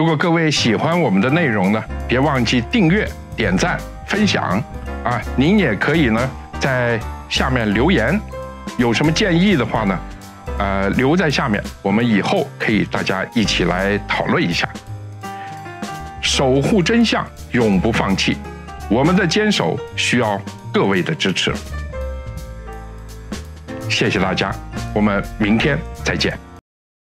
如果各位喜欢我们的内容呢，别忘记订阅、点赞、分享啊！您也可以呢在下面留言，有什么建议的话呢，呃，留在下面，我们以后可以大家一起来讨论一下。守护真相，永不放弃，我们的坚守需要各位的支持。谢谢大家，我们明天再见。